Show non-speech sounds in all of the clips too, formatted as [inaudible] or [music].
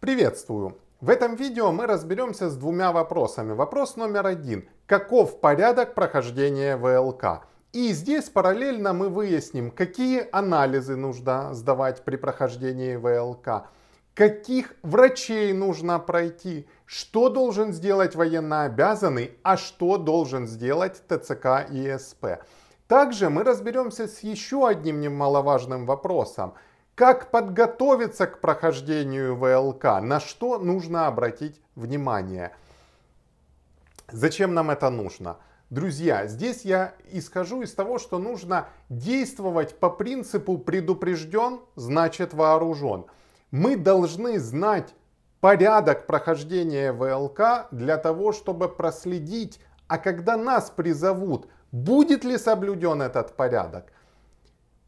Приветствую! В этом видео мы разберемся с двумя вопросами. Вопрос номер один. Каков порядок прохождения ВЛК? И здесь параллельно мы выясним, какие анализы нужно сдавать при прохождении ВЛК, каких врачей нужно пройти, что должен сделать военнообязанный, а что должен сделать ТЦК и СП. Также мы разберемся с еще одним немаловажным вопросом – как подготовиться к прохождению ВЛК? На что нужно обратить внимание? Зачем нам это нужно? Друзья, здесь я исхожу из того, что нужно действовать по принципу предупрежден, значит вооружен. Мы должны знать порядок прохождения ВЛК для того, чтобы проследить, а когда нас призовут, будет ли соблюден этот порядок.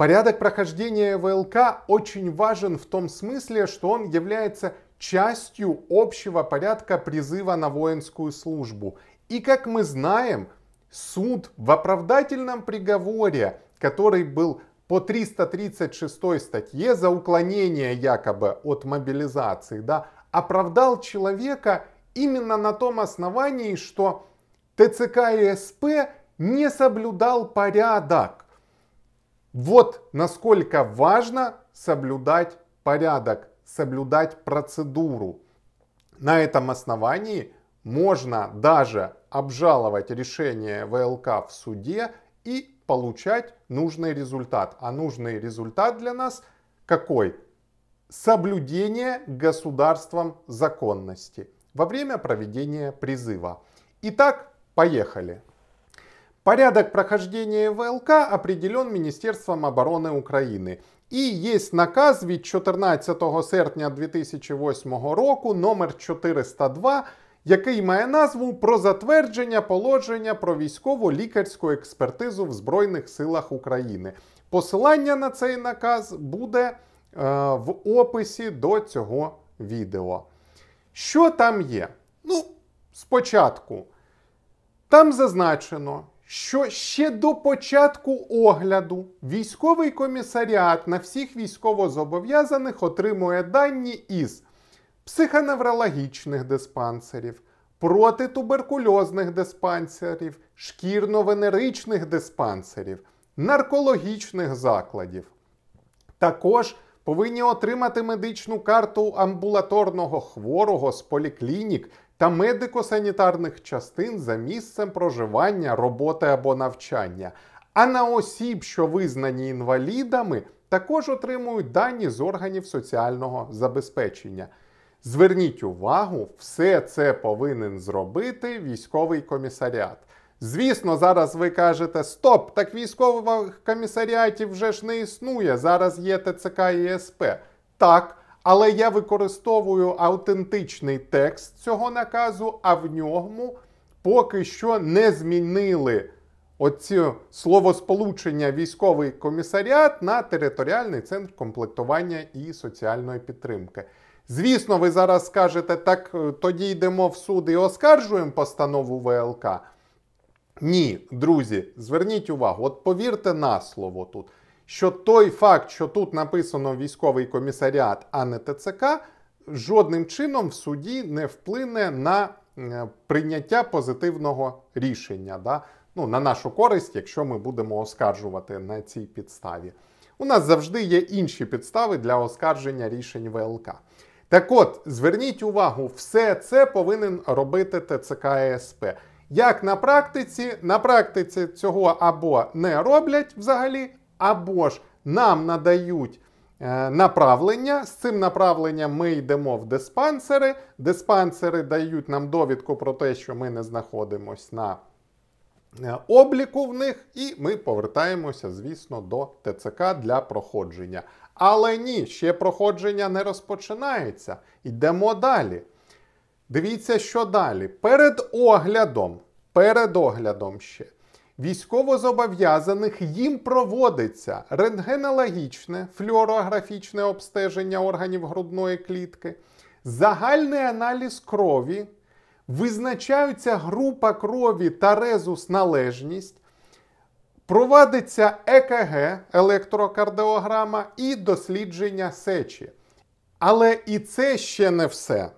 Порядок прохождения ВЛК очень важен в том смысле, что он является частью общего порядка призыва на воинскую службу. И как мы знаем, суд в оправдательном приговоре, который был по 336 статье за уклонение якобы от мобилизации, да, оправдал человека именно на том основании, что ТЦК и СП не соблюдал порядок. Вот насколько важно соблюдать порядок, соблюдать процедуру. На этом основании можно даже обжаловать решение ВЛК в суде и получать нужный результат. А нужный результат для нас какой? Соблюдение государством законности во время проведения призыва. Итак, поехали. Порядок прохождения ВЛК определен Міністерством оборони України. І є наказ від 14 серпня 2008 року номер 402 який має назву про затвердження положення про військово-лікарську експертизу в Збройних силах України. Посилання на цей наказ буде е, в описі до цього відео. Що там є? Ну, спочатку, там зазначено, що ще до початку огляду військовий комісаріат на всіх військовозобов'язаних отримує дані із психоневрологічних диспансерів, протитуберкульозних диспансерів, шкірно-венеричних диспансерів, наркологічних закладів. Також повинні отримати медичну карту амбулаторного хворого з поліклінік та медико-санітарних частин за місцем проживання, роботи або навчання. А на осіб, що визнані інвалідами, також отримують дані з органів соціального забезпечення. Зверніть увагу, все це повинен зробити військовий комісаріат. Звісно, зараз ви кажете Стоп, так військових комісаріатів вже ж не існує. Зараз є ТЦК і СП. Так, але я використовую автентичний текст цього наказу, а в ньому поки що не змінили оці словосполучення військовий комісаріат на територіальний центр комплектування і соціальної підтримки. Звісно, ви зараз скажете, так е, тоді йдемо в суд і оскаржуємо постанову ВЛК. Ні, друзі, зверніть увагу, от повірте на слово тут що той факт, що тут написано військовий комісаріат, а не ТЦК, жодним чином в суді не вплине на е, прийняття позитивного рішення. Да? Ну, На нашу користь, якщо ми будемо оскаржувати на цій підставі. У нас завжди є інші підстави для оскарження рішень ВЛК. Так от, зверніть увагу, все це повинен робити ТЦК ЕСП. Як на практиці, на практиці цього або не роблять взагалі, або ж нам надають е, направлення. З цим направленням ми йдемо в диспансери. Диспансери дають нам довідку про те, що ми не знаходимось на е, обліку в них, і ми повертаємося, звісно, до ТЦК для проходження. Але ні, ще проходження не розпочинається. Йдемо далі. Дивіться, що далі. Перед оглядом, перед оглядом ще військовозобов'язаних їм проводиться рентгенологічне, флюорографічне обстеження органів грудної клітки, загальний аналіз крові, визначаються група крові та резус-належність. Проводиться ЕКГ, електрокардіограма і дослідження сечі. Але і це ще не все.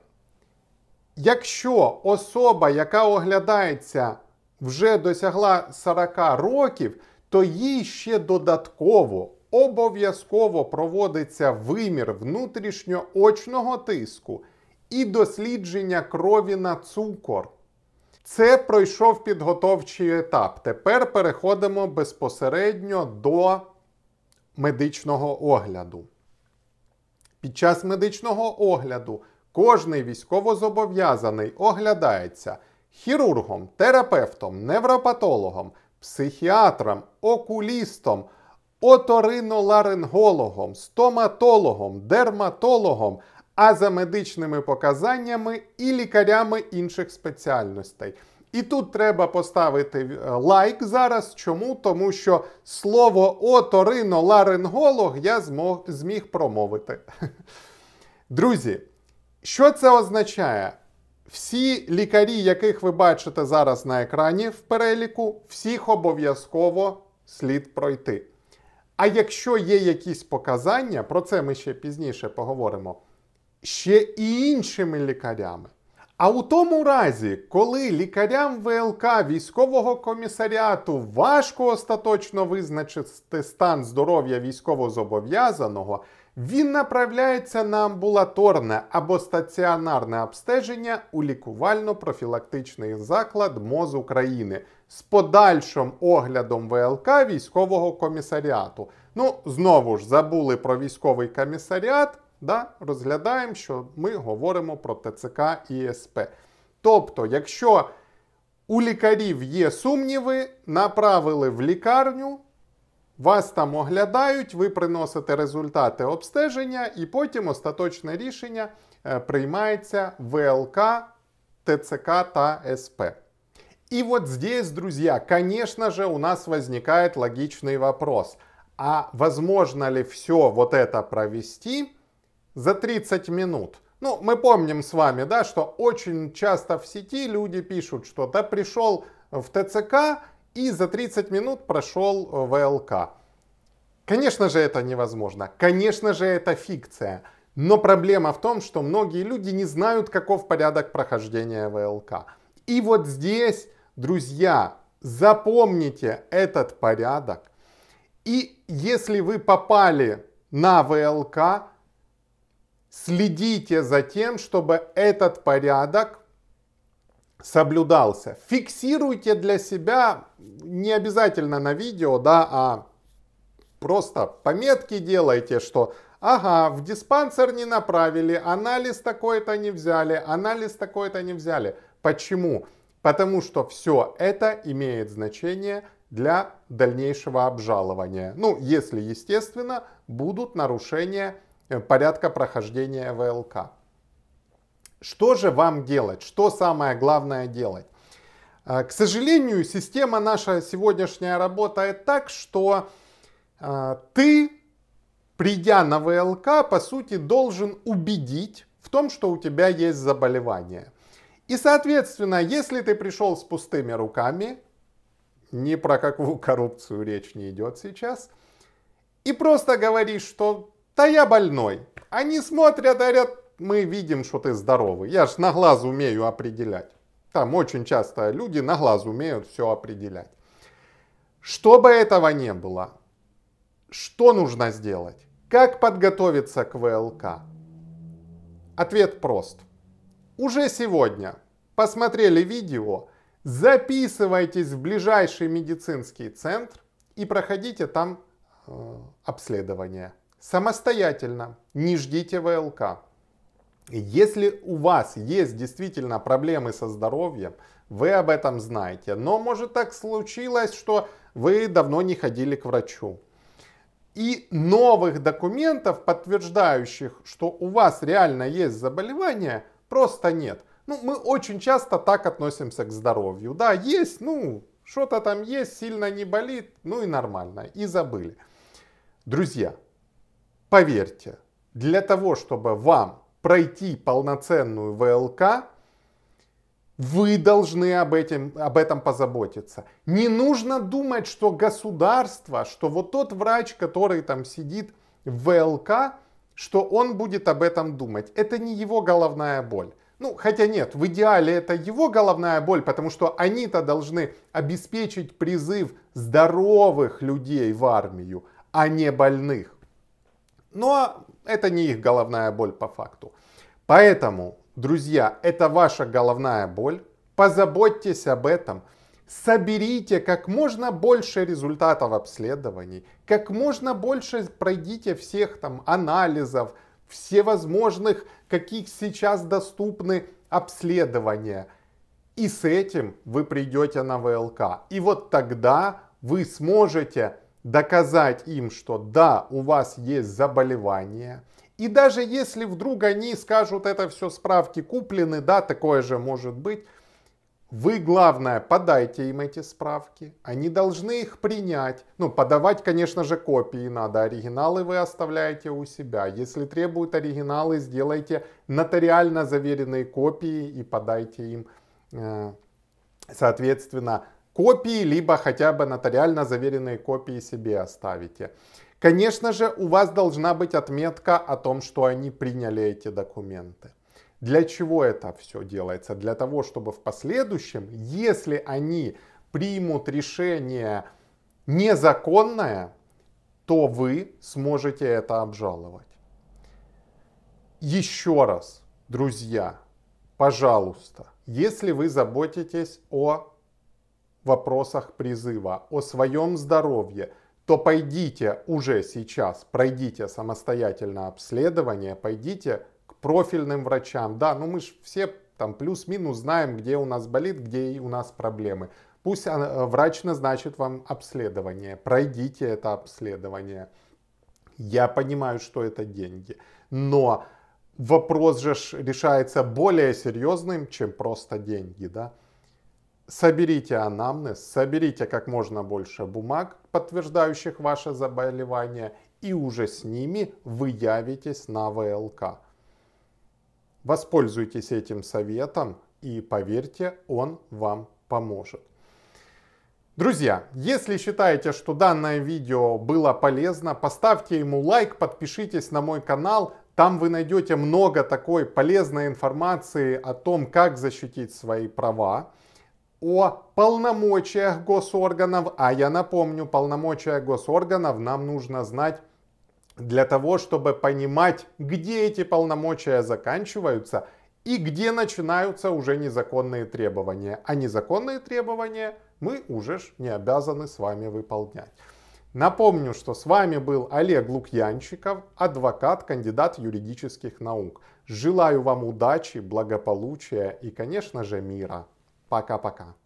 Якщо особа, яка оглядається вже досягла 40 років, то їй ще додатково обов'язково проводиться вимір внутрішньоочного тиску і дослідження крові на цукор. Це пройшов підготовчий етап. Тепер переходимо безпосередньо до медичного огляду. Під час медичного огляду кожний військовозобов'язаний оглядається хірургом, терапевтом, невропатологом, психіатром, окулістом, оториноларингологом, стоматологом, дерматологом, а за медичними показаннями і лікарями інших спеціальностей. І тут треба поставити е, лайк зараз. Чому? Тому що слово оториноларинголог я змог, зміг промовити. [laughs] Друзі, що це означає? Всі лікарі, яких ви бачите зараз на екрані в переліку, всіх обов'язково слід пройти. А якщо є якісь показання, про це ми ще пізніше поговоримо, ще і іншими лікарями. А у тому разі, коли лікарям ВЛК військового комісаріату важко остаточно визначити стан здоров'я військовозобов'язаного, він направляється на амбулаторне або стаціонарне обстеження у лікувально-профілактичний заклад МОЗ України з подальшим оглядом ВЛК військового комісаріату. Ну, знову ж забули про військовий комісаріат, да? розглядаємо, що ми говоримо про ТЦК і СП. Тобто, якщо у лікарів є сумніви, направили в лікарню. Вас там оглядають, ви приносите результати обстеження, і потім остаточне рішення приймається ВЛК, ТЦК та СП. И вот здесь, друзья, конечно же, у нас возникает логичный вопрос. А возможно ли все вот это провести за 30 минут? Ну, мы помним с вами, да, что очень часто в сети люди пишут, что да пришел в ТЦК, и за 30 минут прошел э, ВЛК. Конечно же это невозможно, конечно же это фикция. Но проблема в том, что многие люди не знают, каков порядок прохождения ВЛК. И вот здесь, друзья, запомните этот порядок. И если вы попали на ВЛК, следите за тем, чтобы этот порядок соблюдался. Фиксируйте для себя, не обязательно на видео, да, а просто пометки делайте, что ага, в диспансер не направили, анализ такой-то не взяли, анализ такой-то не взяли. Почему? Потому что все это имеет значение для дальнейшего обжалования. Ну, если, естественно, будут нарушения э, порядка прохождения ВЛК. Что же вам делать? Что самое главное делать? Э, к сожалению, система наша сегодняшняя работает так, что э, ты, придя на ВЛК, по сути, должен убедить в том, что у тебя есть заболевание. И, соответственно, если ты пришел с пустыми руками, ни про какую коррупцию речь не идет сейчас, и просто говоришь, что «да я больной», они смотрят и говорят мы видим, что ты здоровый. Я ж на глаз умею определять. Там очень часто люди на глаз умеют все определять. Чтобы этого не было, что нужно сделать? Как подготовиться к ВЛК? Ответ прост. Уже сегодня посмотрели видео, записывайтесь в ближайший медицинский центр и проходите там э, обследование. Самостоятельно, не ждите ВЛК. Если у вас есть действительно проблемы со здоровьем, вы об этом знаете. Но может так случилось, что вы давно не ходили к врачу. И новых документов, подтверждающих, что у вас реально есть заболевание, просто нет. Ну, мы очень часто так относимся к здоровью. Да, есть, ну, что-то там есть, сильно не болит, ну и нормально, и забыли. Друзья, поверьте, для того, чтобы вам пройти полноценную ВЛК, вы должны об, этим, об этом позаботиться. Не нужно думать, что государство, что вот тот врач, который там сидит в ВЛК, что он будет об этом думать. Это не его головная боль. Ну, хотя нет, в идеале это его головная боль, потому что они-то должны обеспечить призыв здоровых людей в армию, а не больных. Но это не их головная боль по факту. Поэтому, друзья, это ваша головная боль. Позаботьтесь об этом. Соберите как можно больше результатов обследований, как можно больше пройдите всех там анализов, всевозможных, каких сейчас доступны обследования. И с этим вы придете на ВЛК. И вот тогда вы сможете доказать им, что да, у вас есть заболевание, и даже если вдруг они скажут, это все справки куплены, да, такое же может быть, вы, главное, подайте им эти справки. Они должны их принять. Ну, подавать, конечно же, копии надо. Оригиналы вы оставляете у себя. Если требуют оригиналы, сделайте нотариально заверенные копии и подайте им, э, соответственно, копии, либо хотя бы нотариально заверенные копии себе оставите. Конечно же, у вас должна быть отметка о том, что они приняли эти документы. Для чего это все делается? Для того, чтобы в последующем, если они примут решение незаконное, то вы сможете это обжаловать. Еще раз, друзья, пожалуйста, если вы заботитесь о вопросах призыва, о своем здоровье, то пойдите уже сейчас, пройдите самостоятельно обследование, пойдите к профильным врачам. Да, ну мы же все там плюс-минус знаем, где у нас болит, где у нас проблемы. Пусть а, э, врач назначит вам обследование, пройдите это обследование. Я понимаю, что это деньги, но вопрос же решается более серьезным, чем просто деньги, да соберите анамнез, соберите как можно больше бумаг, подтверждающих ваше заболевание, и уже с ними вы явитесь на ВЛК. Воспользуйтесь этим советом и поверьте, он вам поможет. Друзья, если считаете, что данное видео было полезно, поставьте ему лайк, подпишитесь на мой канал. Там вы найдете много такой полезной информации о том, как защитить свои права о полномочиях госорганов, а я напомню, полномочия госорганов нам нужно знать для того, чтобы понимать, где эти полномочия заканчиваются и где начинаются уже незаконные требования. А незаконные требования мы уже ж не обязаны с вами выполнять. Напомню, что с вами был Олег Лукьянчиков, адвокат, кандидат юридических наук. Желаю вам удачи, благополучия и, конечно же, мира. Пока-пока.